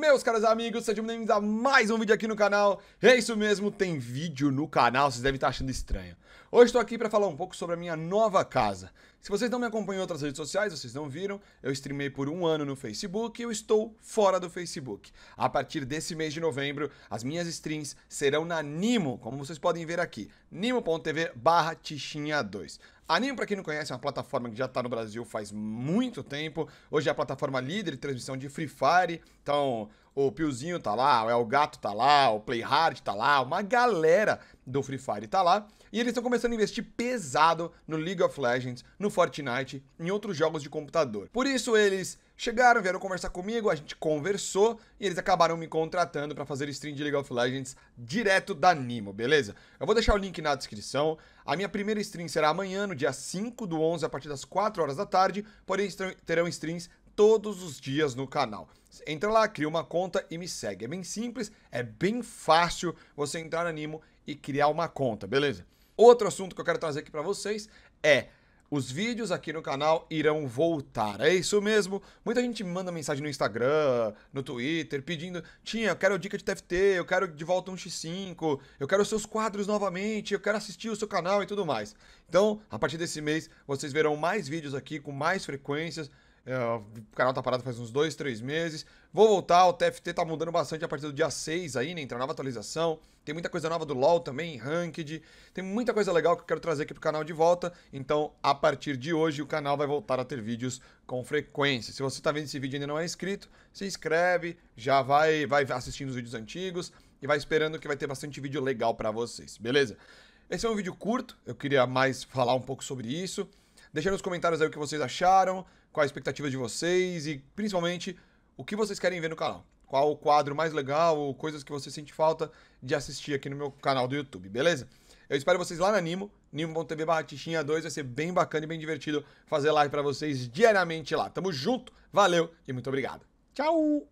Meus caros amigos, sejam bem-vindos a mais um vídeo aqui no canal. É isso mesmo, tem vídeo no canal, vocês devem estar achando estranho. Hoje estou aqui para falar um pouco sobre a minha nova casa. Se vocês não me acompanham em outras redes sociais, vocês não viram, eu streamei por um ano no Facebook e eu estou fora do Facebook. A partir desse mês de novembro, as minhas streams serão na Nimo, como vocês podem ver aqui, nimo.tv barra 2 Anime, para quem não conhece, é uma plataforma que já está no Brasil faz muito tempo. Hoje é a plataforma líder de transmissão de Free Fire. Então, o Piozinho tá lá, o El Gato tá lá, o Playhard tá lá, uma galera do Free Fire tá lá. E eles estão começando a investir pesado no League of Legends, no Fortnite, em outros jogos de computador. Por isso eles chegaram, vieram conversar comigo, a gente conversou e eles acabaram me contratando para fazer stream de League of Legends direto da Nimo, beleza? Eu vou deixar o link na descrição. A minha primeira stream será amanhã, no dia 5 do 11, a partir das 4 horas da tarde, porém terão streams todos os dias no canal. Entra lá, cria uma conta e me segue. É bem simples, é bem fácil você entrar na Nimo e criar uma conta, beleza? Outro assunto que eu quero trazer aqui para vocês é os vídeos aqui no canal irão voltar. É isso mesmo. Muita gente me manda mensagem no Instagram, no Twitter, pedindo: Tinha, eu quero dica de TFT, eu quero de volta um X5, eu quero os seus quadros novamente, eu quero assistir o seu canal e tudo mais. Então, a partir desse mês, vocês verão mais vídeos aqui com mais frequências é, o canal tá parado faz uns dois, três meses. Vou voltar, o TFT tá mudando bastante a partir do dia 6 aí, né? Entra nova atualização. Tem muita coisa nova do LoL também, Ranked. Tem muita coisa legal que eu quero trazer aqui pro canal de volta. Então, a partir de hoje, o canal vai voltar a ter vídeos com frequência. Se você tá vendo esse vídeo e ainda não é inscrito, se inscreve, já vai, vai assistindo os vídeos antigos e vai esperando que vai ter bastante vídeo legal para vocês, beleza? Esse é um vídeo curto, eu queria mais falar um pouco sobre isso. Deixem nos comentários aí o que vocês acharam, qual a expectativa de vocês e, principalmente, o que vocês querem ver no canal. Qual o quadro mais legal ou coisas que você sente falta de assistir aqui no meu canal do YouTube, beleza? Eu espero vocês lá na Nimo, nimo.tv barra 2, vai ser bem bacana e bem divertido fazer live para vocês diariamente lá. Tamo junto, valeu e muito obrigado. Tchau!